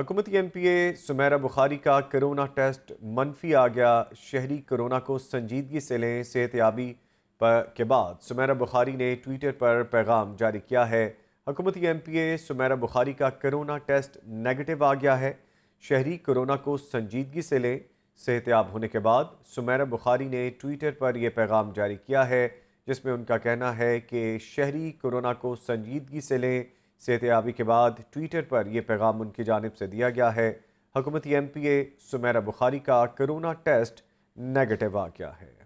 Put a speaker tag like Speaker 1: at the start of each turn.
Speaker 1: हुकूमती M P A Sumaira Bukhari का corona test मनफी आ गया शहरी कोरोना को संजीदगी से लें पर के बाद सुमेरा बुखारी ने ट्विटर पर पैगाम जारी किया है हकूमती M P A Sumaira Bukhari का करोना टेस्ट नेगेटिव आ गया है शहरी कोरोना को संजीदगी से लें सेहतियाब होने के बाद सुमैरा बुखारी ने ट्विटर पर यह पैगाम जारी किया है जिसमें उनका कहना है कि शहरी कोरोना को संजीदगी से लें सेहतियाबी के बाद ट्विटर पर यह पैगाम उनकी जानब से दिया गया है हकूमती M P A Sumera Bukhari का करोना टेस्ट नेगेटिव आ गया है